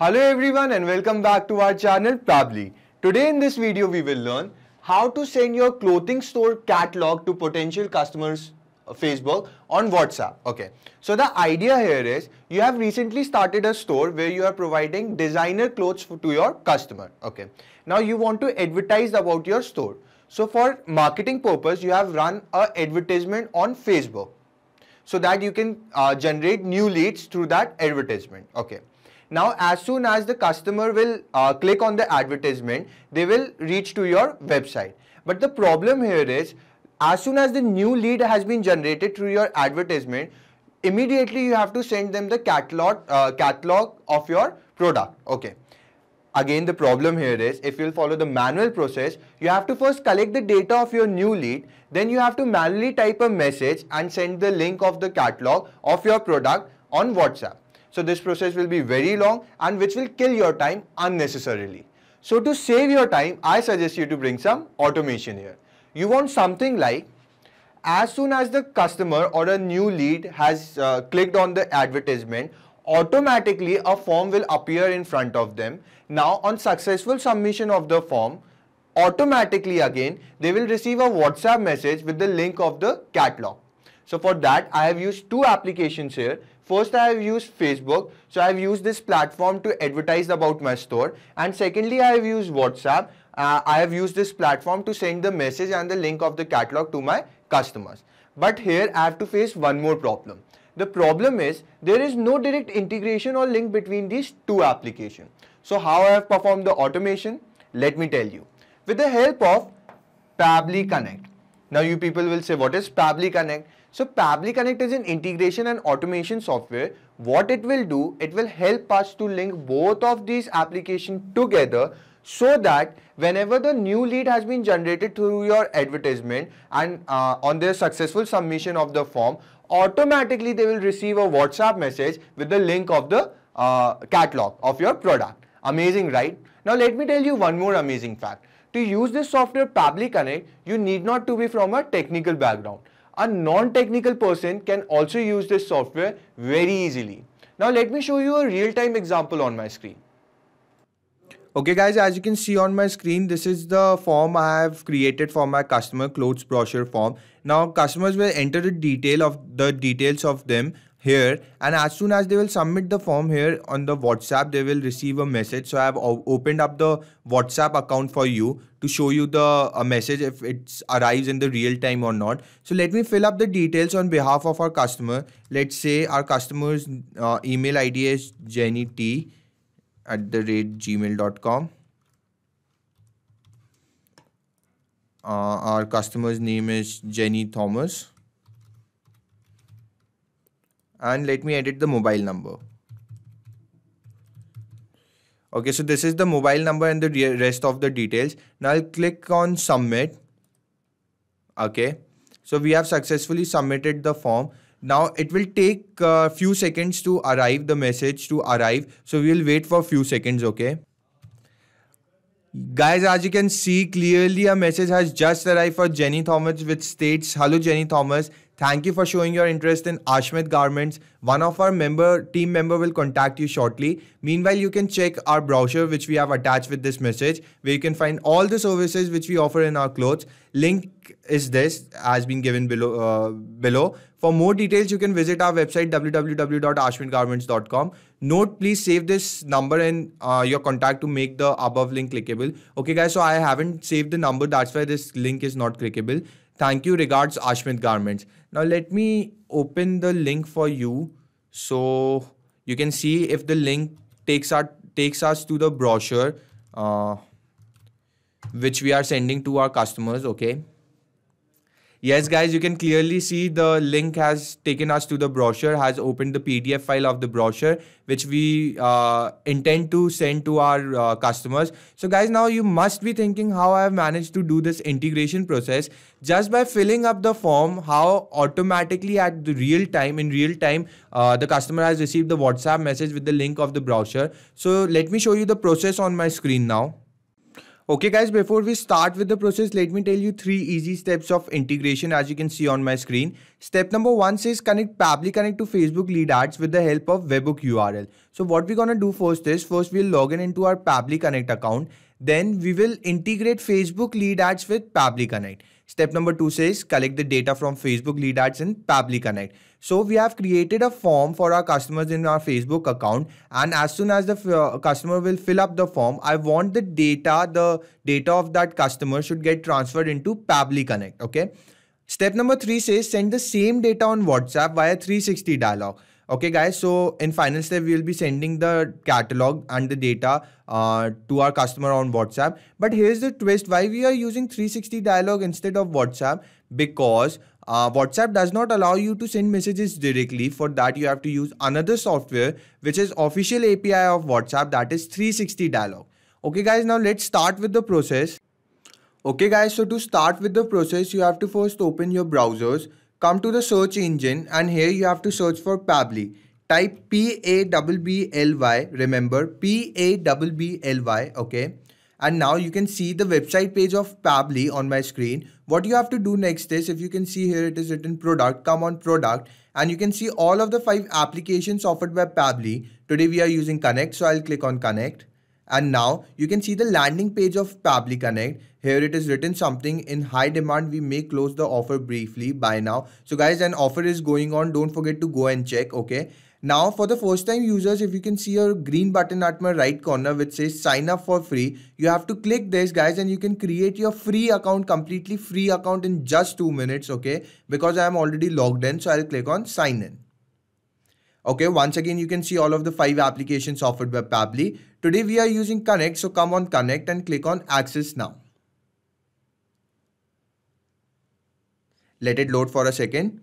Hello everyone and welcome back to our channel Probably. Today in this video we will learn how to send your clothing store catalog to potential customers uh, Facebook on WhatsApp. Okay. So the idea here is you have recently started a store where you are providing designer clothes to your customer. Okay. Now you want to advertise about your store. So for marketing purpose you have run a advertisement on Facebook so that you can uh, generate new leads through that advertisement. Okay. Now, as soon as the customer will uh, click on the advertisement, they will reach to your website. But the problem here is, as soon as the new lead has been generated through your advertisement, immediately you have to send them the catalog, uh, catalog of your product. Okay. Again, the problem here is if you'll follow the manual process, you have to first collect the data of your new lead, then you have to manually type a message and send the link of the catalog of your product on WhatsApp. So this process will be very long and which will kill your time unnecessarily. So to save your time, I suggest you to bring some automation here. You want something like as soon as the customer or a new lead has uh, clicked on the advertisement, automatically a form will appear in front of them. Now on successful submission of the form, automatically again, they will receive a WhatsApp message with the link of the catalog. So for that, I have used two applications here. First, I have used Facebook. So I've used this platform to advertise about my store. And secondly, I have used WhatsApp. Uh, I have used this platform to send the message and the link of the catalog to my customers. But here I have to face one more problem. The problem is there is no direct integration or link between these two applications. So how I have performed the automation? Let me tell you. With the help of Pably Connect. Now you people will say what is Pably Connect? So Pably Connect is an integration and automation software. What it will do, it will help us to link both of these applications together so that whenever the new lead has been generated through your advertisement and uh, on their successful submission of the form, automatically they will receive a WhatsApp message with the link of the uh, catalog of your product. Amazing, right? Now let me tell you one more amazing fact. To use this software Pably Connect, you need not to be from a technical background a non-technical person can also use this software very easily. Now let me show you a real-time example on my screen. Okay guys, as you can see on my screen, this is the form I have created for my customer clothes brochure form. Now customers will enter the detail of the details of them here and as soon as they will submit the form here on the whatsapp they will receive a message so i have opened up the whatsapp account for you to show you the uh, message if it arrives in the real time or not so let me fill up the details on behalf of our customer let's say our customer's uh, email id is jenny t at the rate gmail.com uh, our customer's name is jenny thomas and let me edit the mobile number okay so this is the mobile number and the rest of the details now I'll click on submit okay so we have successfully submitted the form now it will take a uh, few seconds to arrive the message to arrive so we will wait for few seconds okay Guys, as you can see clearly a message has just arrived for Jenny Thomas which states, Hello Jenny Thomas, Thank you for showing your interest in Ashmit Garments. One of our member team member will contact you shortly. Meanwhile, you can check our brochure which we have attached with this message where you can find all the services which we offer in our clothes. Link is this has been given below. Uh, below. For more details, you can visit our website www.ashwingarments.com. Note, please save this number and uh, your contact to make the above link clickable. Okay guys, so I haven't saved the number. That's why this link is not clickable. Thank you. Regards, Ashmit Garments. Now let me open the link for you so you can see if the link takes our takes us to the brochure uh, which we are sending to our customers. Okay. Yes, guys, you can clearly see the link has taken us to the brochure, has opened the PDF file of the brochure, which we uh, intend to send to our uh, customers. So guys, now you must be thinking how I have managed to do this integration process. Just by filling up the form, how automatically at the real time, in real time, uh, the customer has received the WhatsApp message with the link of the brochure. So let me show you the process on my screen now. Okay guys, before we start with the process, let me tell you three easy steps of integration as you can see on my screen. Step number one says connect Pably Connect to Facebook lead ads with the help of webhook URL. So what we're gonna do first is, first we'll log in into our Pably Connect account. Then we will integrate Facebook lead ads with Pably Connect. Step number two says collect the data from Facebook lead ads and Pably Connect. So we have created a form for our customers in our Facebook account and as soon as the uh, customer will fill up the form, I want the data, the data of that customer should get transferred into Pably Connect. Okay. Step number three says send the same data on WhatsApp via 360 dialog. Okay guys, so in final step, we will be sending the catalog and the data uh, to our customer on WhatsApp. But here's the twist, why we are using 360 dialog instead of WhatsApp? Because uh, WhatsApp does not allow you to send messages directly. For that, you have to use another software, which is official API of WhatsApp, that is 360 dialog. Okay guys, now let's start with the process. Okay guys, so to start with the process, you have to first open your browsers come to the search engine and here you have to search for Pably. Type P-A-B-B-L-Y, remember P-A-B-B-L-Y, okay? And now you can see the website page of Pably on my screen. What you have to do next is, if you can see here it is written product, come on product and you can see all of the five applications offered by Pably. Today we are using Connect, so I'll click on Connect. And now you can see the landing page of Pabli Connect. Here it is written something in high demand. We may close the offer briefly by now. So guys, an offer is going on. Don't forget to go and check. Okay. Now for the first time users, if you can see a green button at my right corner which says sign up for free, you have to click this guys and you can create your free account, completely free account in just 2 minutes, okay? Because I am already logged in, so I'll click on sign in. Okay, once again you can see all of the 5 applications offered by Pabli. Today we are using connect. So come on connect and click on access now. Let it load for a second.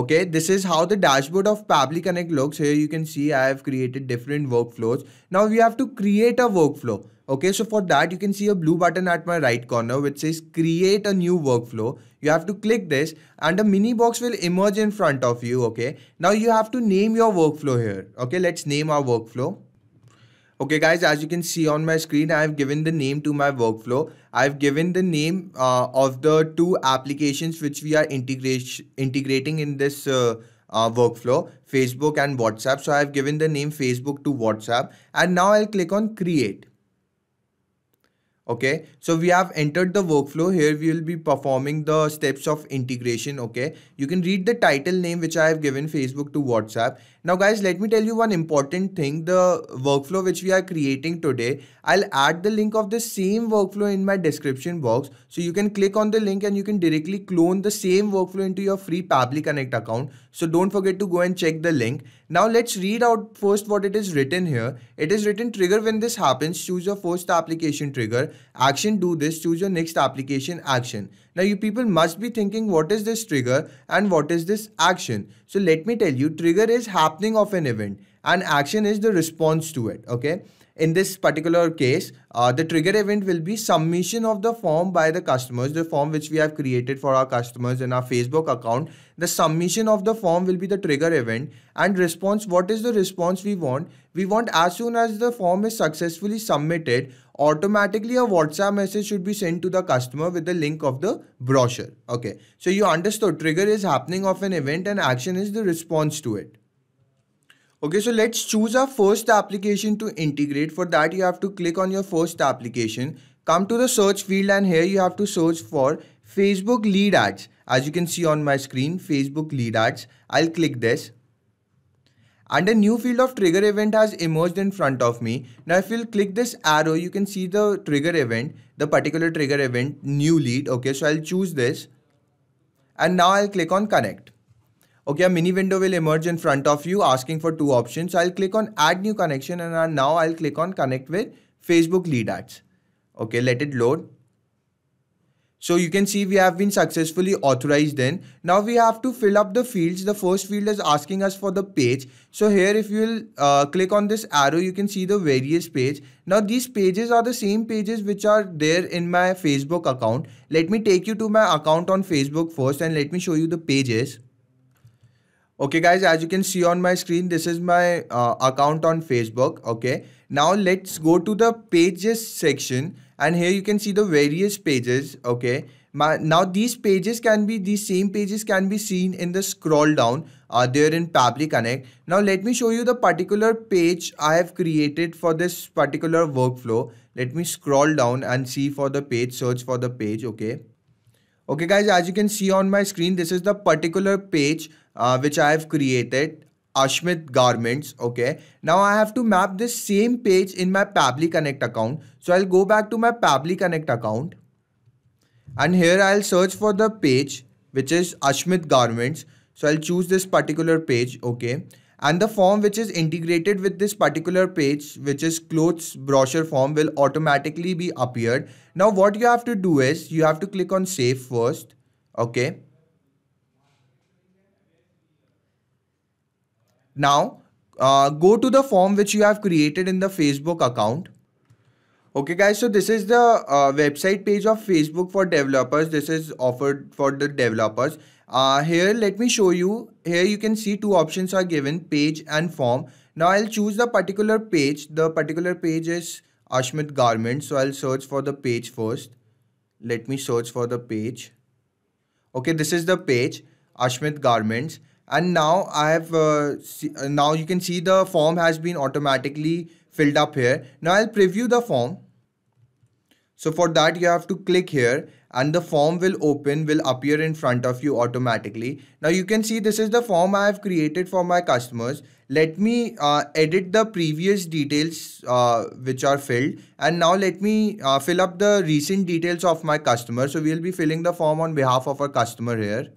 Okay, this is how the dashboard of Pabli Connect looks. Here you can see I have created different workflows. Now we have to create a workflow. Okay, so for that you can see a blue button at my right corner which says create a new workflow. You have to click this and a mini box will emerge in front of you. Okay, now you have to name your workflow here. Okay, let's name our workflow. Okay guys, as you can see on my screen, I've given the name to my workflow. I've given the name uh, of the two applications which we are integrating in this uh, uh, workflow, Facebook and WhatsApp. So I've given the name Facebook to WhatsApp and now I'll click on create. Okay, so we have entered the workflow here. We will be performing the steps of integration. Okay, you can read the title name which I have given Facebook to WhatsApp now guys, let me tell you one important thing. The workflow which we are creating today, I'll add the link of the same workflow in my description box. So you can click on the link and you can directly clone the same workflow into your free Pabli Connect account. So don't forget to go and check the link. Now let's read out first what it is written here. It is written trigger when this happens, choose your first application trigger, action do this, choose your next application action. Now you people must be thinking what is this trigger and what is this action. So let me tell you trigger is happening of an event and action is the response to it. Okay. In this particular case, uh, the trigger event will be submission of the form by the customers, the form which we have created for our customers in our Facebook account. The submission of the form will be the trigger event and response. What is the response we want? We want as soon as the form is successfully submitted, automatically a WhatsApp message should be sent to the customer with the link of the brochure. Okay, so you understood trigger is happening of an event and action is the response to it. Okay, so let's choose our first application to integrate. For that, you have to click on your first application. Come to the search field and here you have to search for Facebook lead ads. As you can see on my screen, Facebook lead ads. I'll click this and a new field of trigger event has emerged in front of me. Now if you'll click this arrow, you can see the trigger event, the particular trigger event, new lead. Okay, so I'll choose this and now I'll click on connect. Okay, a mini window will emerge in front of you asking for two options. So I'll click on add new connection and now I'll click on connect with Facebook lead ads. Okay, let it load. So you can see we have been successfully authorized then. Now we have to fill up the fields. The first field is asking us for the page. So here if you will uh, click on this arrow, you can see the various page. Now these pages are the same pages which are there in my Facebook account. Let me take you to my account on Facebook first and let me show you the pages okay guys as you can see on my screen this is my uh, account on facebook okay now let's go to the pages section and here you can see the various pages okay my, now these pages can be these same pages can be seen in the scroll down uh, there in Pabli Connect. Now let me show you the particular page I have created for this particular workflow. Let me scroll down and see for the page, search for the page, okay. Okay guys, as you can see on my screen, this is the particular page uh, which I have created, Ashmit Garments, okay. Now I have to map this same page in my Pabli Connect account. So I'll go back to my Pabli Connect account and here I'll search for the page which is Ashmit Garments. So I'll choose this particular page, okay. And the form which is integrated with this particular page, which is clothes brochure form will automatically be appeared. Now what you have to do is you have to click on save first, okay. Now, uh, go to the form which you have created in the Facebook account. Okay guys, so this is the uh, website page of Facebook for developers. This is offered for the developers. Uh, here, let me show you. Here you can see two options are given, page and form. Now I'll choose the particular page. The particular page is Ashmit Garment. So I'll search for the page first. Let me search for the page. Okay, this is the page, Ashmit Garments and now I have uh, see, uh, now you can see the form has been automatically filled up here. Now I'll preview the form. So for that you have to click here and the form will open will appear in front of you automatically. Now you can see this is the form I have created for my customers. Let me uh, edit the previous details uh, which are filled and now let me uh, fill up the recent details of my customer. So we'll be filling the form on behalf of our customer here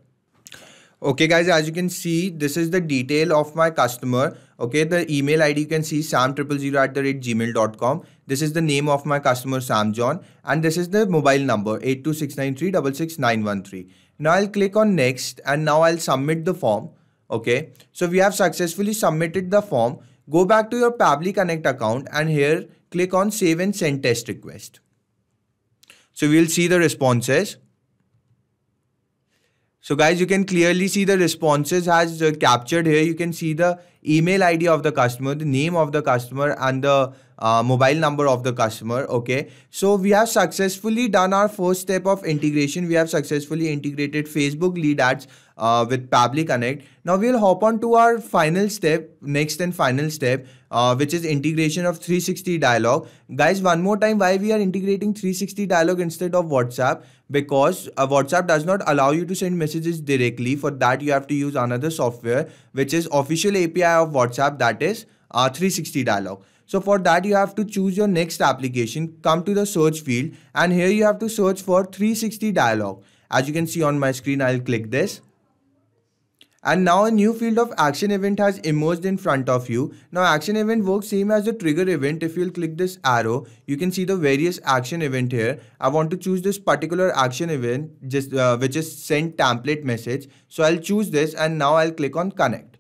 okay guys as you can see this is the detail of my customer okay the email id you can see sam000 at the rate gmail.com this is the name of my customer sam john and this is the mobile number eight two six nine three double six nine one three. now i'll click on next and now i'll submit the form okay so we have successfully submitted the form go back to your pabli connect account and here click on save and send test request so we'll see the responses so guys, you can clearly see the responses as uh, captured here. You can see the email ID of the customer, the name of the customer and the uh, mobile number of the customer. Okay. So we have successfully done our first step of integration. We have successfully integrated Facebook lead ads uh, with Pabli Connect. Now we'll hop on to our final step, next and final step, uh, which is integration of 360 dialog guys one more time why we are integrating 360 dialog instead of whatsapp because uh, whatsapp does not allow you to send messages directly for that you have to use another software which is official api of whatsapp that is uh, 360 dialog so for that you have to choose your next application come to the search field and here you have to search for 360 dialog as you can see on my screen i'll click this and now a new field of action event has emerged in front of you. Now action event works same as the trigger event. If you'll click this arrow, you can see the various action event here. I want to choose this particular action event just uh, which is send template message. So I'll choose this and now I'll click on connect.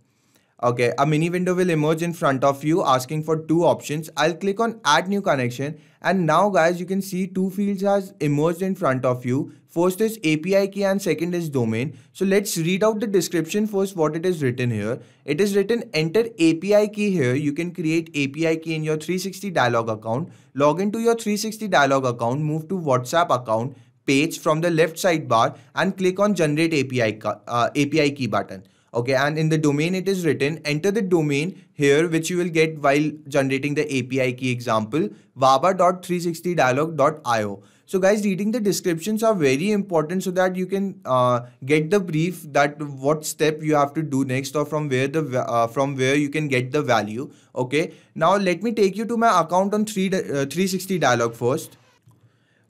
Okay, a mini window will emerge in front of you asking for two options. I'll click on add new connection and now guys you can see two fields has emerged in front of you. First is API key and second is domain. So let's read out the description first what it is written here. It is written enter API key here. You can create API key in your 360 dialog account. Log into your 360 dialog account, move to WhatsApp account page from the left sidebar and click on generate API, uh, API key button okay and in the domain it is written enter the domain here which you will get while generating the api key example waba.360dialog.io so guys reading the descriptions are very important so that you can uh, get the brief that what step you have to do next or from where the uh, from where you can get the value okay now let me take you to my account on 3 uh, 360 dialog first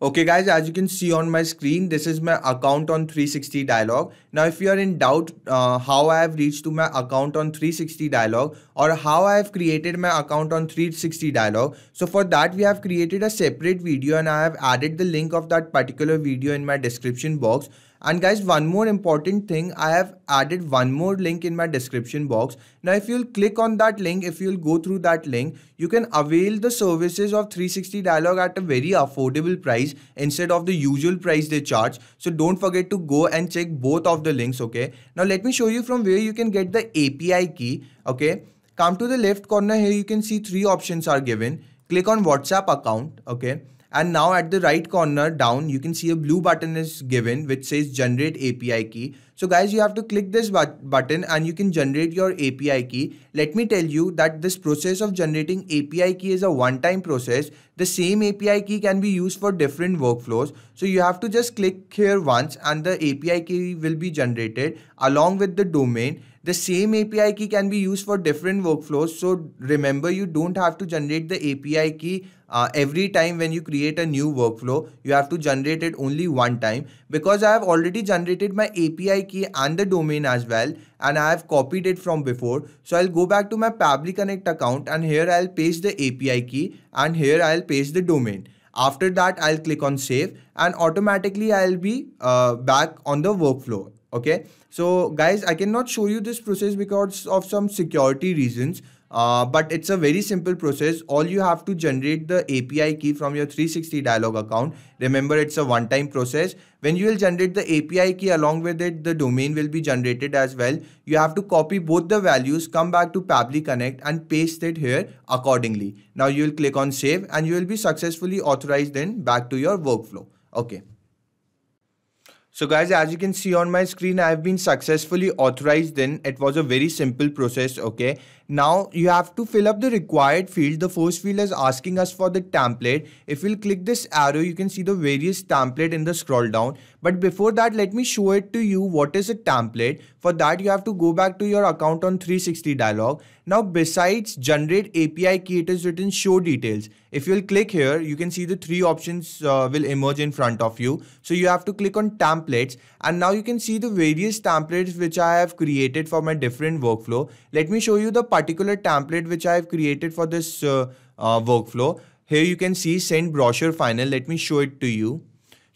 Okay guys, as you can see on my screen, this is my account on 360 dialog. Now if you are in doubt uh, how I have reached to my account on 360 dialog or how I have created my account on 360 dialog. So for that we have created a separate video and I have added the link of that particular video in my description box and guys one more important thing i have added one more link in my description box now if you'll click on that link if you'll go through that link you can avail the services of 360 dialog at a very affordable price instead of the usual price they charge so don't forget to go and check both of the links okay now let me show you from where you can get the api key okay come to the left corner here you can see three options are given click on whatsapp account okay and now at the right corner down, you can see a blue button is given which says generate API key. So guys, you have to click this button and you can generate your API key. Let me tell you that this process of generating API key is a one-time process. The same API key can be used for different workflows. So you have to just click here once and the API key will be generated along with the domain the same API key can be used for different workflows. So remember, you don't have to generate the API key uh, every time when you create a new workflow you have to generate it only one time because I have already generated my API key and the domain as well and I have copied it from before so I'll go back to my Pabli Connect account and here I'll paste the API key and here I'll paste the domain after that I'll click on save and automatically I'll be uh, back on the workflow okay so guys I cannot show you this process because of some security reasons uh, but it's a very simple process. All you have to generate the API key from your 360 dialog account. Remember, it's a one-time process. When you will generate the API key along with it, the domain will be generated as well. You have to copy both the values, come back to Pabli Connect and paste it here accordingly. Now you will click on save and you will be successfully authorized then back to your workflow. Okay. So guys, as you can see on my screen, I've been successfully authorized in. It was a very simple process, okay? Now you have to fill up the required field. The force field is asking us for the template. If we'll click this arrow, you can see the various template in the scroll down. But before that, let me show it to you what is a template. For that, you have to go back to your account on 360 dialog. Now, besides generate API key, it is written show details. If you'll click here, you can see the three options uh, will emerge in front of you. So you have to click on templates and now you can see the various templates which I have created for my different workflow. Let me show you the particular template which I have created for this uh, uh, workflow. Here you can see send brochure final. Let me show it to you.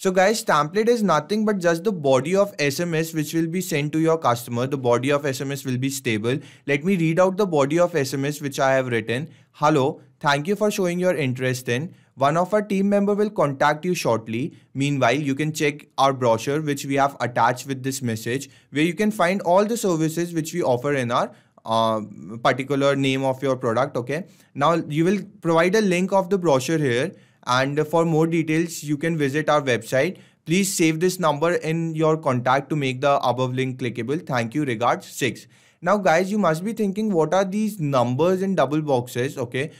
So guys, template is nothing but just the body of SMS which will be sent to your customer. The body of SMS will be stable. Let me read out the body of SMS which I have written. Hello, thank you for showing your interest in. One of our team member will contact you shortly. Meanwhile, you can check our brochure which we have attached with this message where you can find all the services which we offer in our uh, particular name of your product okay now you will provide a link of the brochure here and for more details, you can visit our website. Please save this number in your contact to make the above link clickable. Thank you. Regards 6. Now guys, you must be thinking what are these numbers in double boxes? Okay.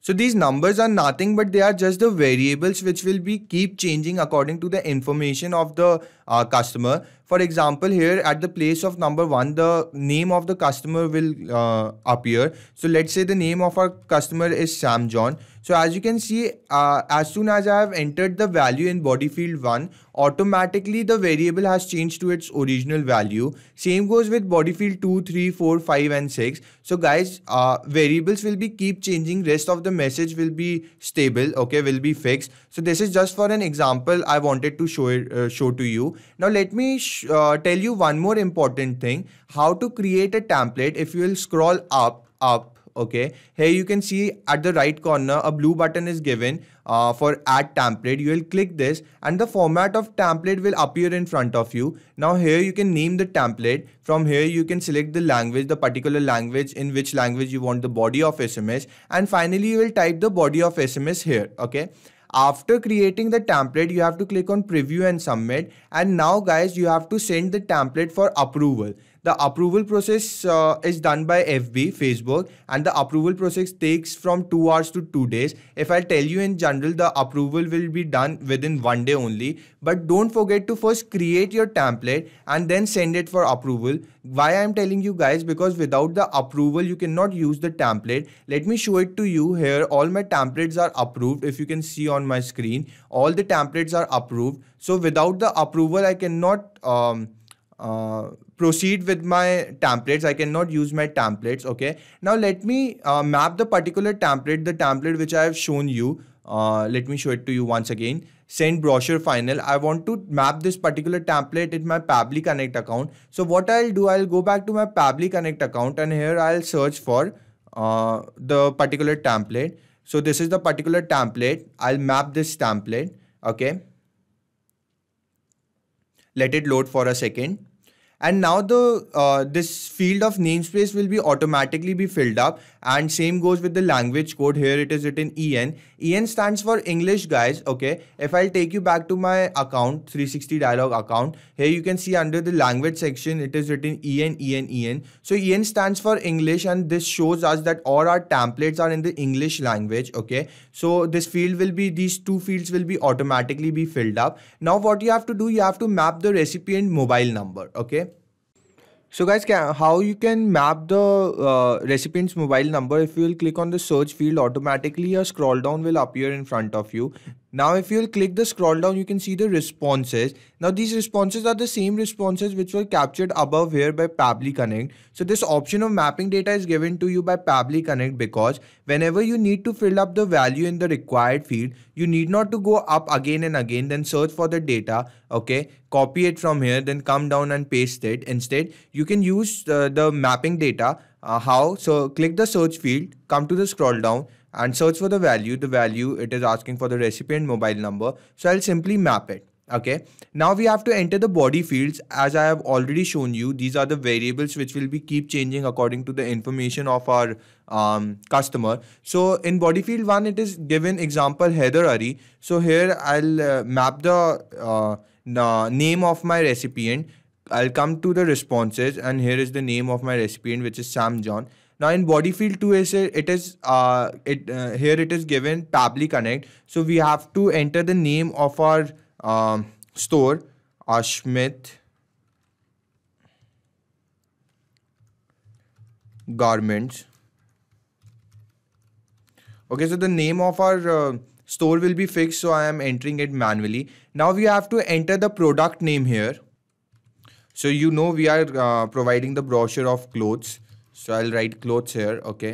So these numbers are nothing but they are just the variables which will be keep changing according to the information of the uh, customer. For example, here at the place of number 1, the name of the customer will uh, appear. So let's say the name of our customer is Sam John. So as you can see, uh, as soon as I have entered the value in body field 1, automatically the variable has changed to its original value. Same goes with body field 2, 3, 4, 5 and 6. So guys, uh, variables will be keep changing. Rest of the message will be stable, okay, will be fixed. So this is just for an example I wanted to show, it, uh, show to you. Now let me uh, tell you one more important thing. How to create a template if you will scroll up, up okay here you can see at the right corner a blue button is given uh, for add template you will click this and the format of template will appear in front of you now here you can name the template from here you can select the language the particular language in which language you want the body of sms and finally you will type the body of sms here okay after creating the template you have to click on preview and submit and now guys you have to send the template for approval the approval process uh, is done by FB, Facebook, and the approval process takes from 2 hours to 2 days. If I tell you in general, the approval will be done within one day only. But don't forget to first create your template and then send it for approval. Why I'm telling you guys, because without the approval, you cannot use the template. Let me show it to you here. All my templates are approved. If you can see on my screen, all the templates are approved. So without the approval, I cannot... Um, uh, proceed with my templates. I cannot use my templates. Okay. Now let me uh, map the particular template, the template which I have shown you. Uh, let me show it to you once again. Send brochure final. I want to map this particular template in my Pabli Connect account. So what I'll do, I'll go back to my Pabli Connect account and here I'll search for uh, the particular template. So this is the particular template. I'll map this template. Okay. Let it load for a second and now the uh, this field of namespace will be automatically be filled up and same goes with the language code here it is written en en stands for english guys okay if i'll take you back to my account 360 dialog account here you can see under the language section it is written en en en so en stands for english and this shows us that all our templates are in the english language okay so this field will be these two fields will be automatically be filled up now what you have to do you have to map the recipient mobile number okay so guys, can, how you can map the uh, recipient's mobile number, if you will click on the search field, automatically a scroll down will appear in front of you. Now if you'll click the scroll down, you can see the responses. Now these responses are the same responses which were captured above here by Pably Connect. So this option of mapping data is given to you by Pably Connect because whenever you need to fill up the value in the required field, you need not to go up again and again, then search for the data, okay? Copy it from here, then come down and paste it. Instead, you can use uh, the mapping data. Uh, how? So click the search field, come to the scroll down, and search for the value. The value it is asking for the recipient mobile number. So I'll simply map it. Okay. Now we have to enter the body fields. As I have already shown you, these are the variables which will be keep changing according to the information of our um, customer. So in body field one, it is given example Heather Ari. So here I'll uh, map the, uh, the name of my recipient. I'll come to the responses and here is the name of my recipient which is Sam John now in body field 2 is it is uh, it uh, here it is given Pabli Connect. So we have to enter the name of our um, store Ashmit Garments. Okay, so the name of our uh, store will be fixed so I am entering it manually. Now we have to enter the product name here. So you know we are uh, providing the brochure of clothes so i'll write clothes here okay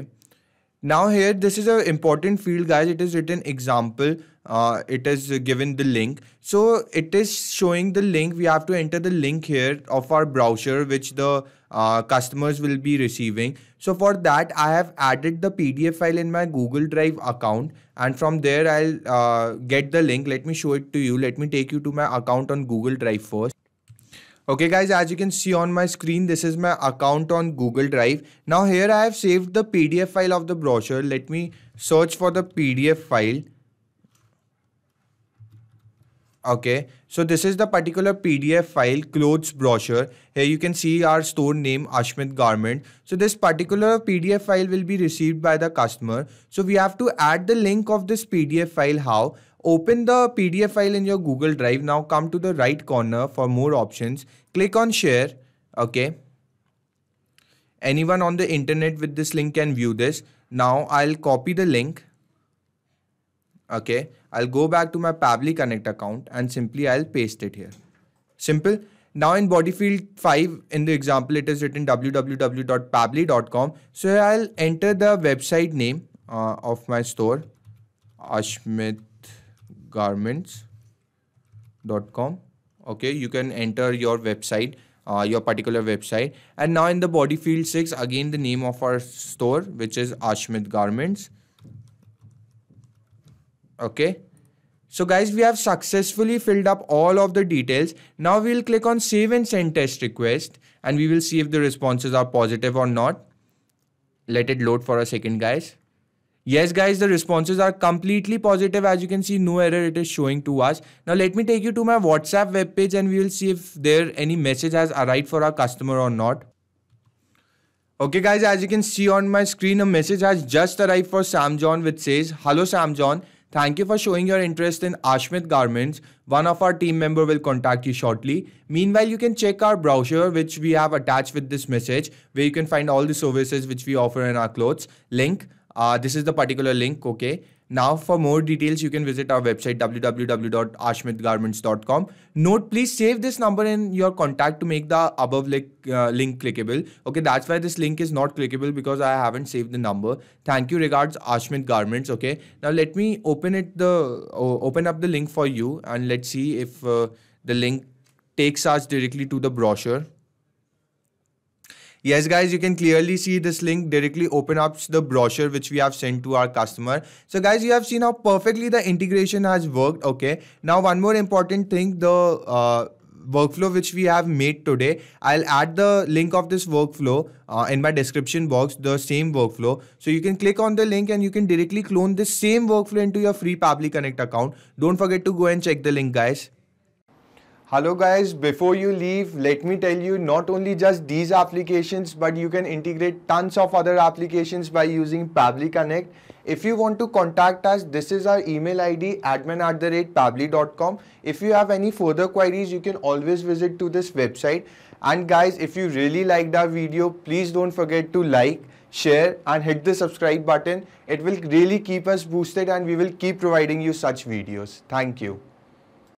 now here this is an important field guys it is written example uh, it is given the link so it is showing the link we have to enter the link here of our browser which the uh, customers will be receiving so for that i have added the pdf file in my google drive account and from there i'll uh, get the link let me show it to you let me take you to my account on google drive first Okay guys, as you can see on my screen, this is my account on Google Drive. Now here I have saved the PDF file of the brochure. Let me search for the PDF file. Okay, so this is the particular PDF file, clothes brochure. Here you can see our store name, Ashmit Garment. So this particular PDF file will be received by the customer. So we have to add the link of this PDF file. How? Open the PDF file in your Google Drive. Now come to the right corner for more options. Click on share. Okay. Anyone on the internet with this link can view this. Now I'll copy the link. Okay. I'll go back to my Pabli Connect account and simply I'll paste it here. Simple. Now in body field 5, in the example, it is written www.pabli.com. So I'll enter the website name uh, of my store, Ashmit garments.com okay you can enter your website uh, your particular website and now in the body field 6 again the name of our store which is Ashmit Garments okay so guys we have successfully filled up all of the details now we'll click on save and send test request and we will see if the responses are positive or not let it load for a second guys Yes guys, the responses are completely positive. As you can see, no error it is showing to us. Now let me take you to my WhatsApp webpage and we will see if there any message has arrived for our customer or not. Okay guys, as you can see on my screen, a message has just arrived for Sam John, which says, Hello Sam John. thank you for showing your interest in Ashmit Garments. One of our team member will contact you shortly. Meanwhile, you can check our brochure which we have attached with this message where you can find all the services which we offer in our clothes. Link uh, this is the particular link, okay? Now, for more details, you can visit our website www.ashmitgarments.com. Note, please save this number in your contact to make the above link, uh, link clickable. Okay, that's why this link is not clickable because I haven't saved the number. Thank you, regards, Ashmit Garments. Okay, now let me open it the open up the link for you and let's see if uh, the link takes us directly to the brochure. Yes guys, you can clearly see this link directly open up the brochure which we have sent to our customer. So guys, you have seen how perfectly the integration has worked. Okay. Now one more important thing, the uh, workflow which we have made today i'll add the link of this workflow uh, in my description box the same workflow so you can click on the link and you can directly clone this same workflow into your free pabli connect account don't forget to go and check the link guys Hello guys, before you leave, let me tell you not only just these applications, but you can integrate tons of other applications by using Pabli Connect. If you want to contact us, this is our email ID admin at the rate pabli.com. If you have any further queries, you can always visit to this website. And guys, if you really liked our video, please don't forget to like, share and hit the subscribe button. It will really keep us boosted and we will keep providing you such videos. Thank you.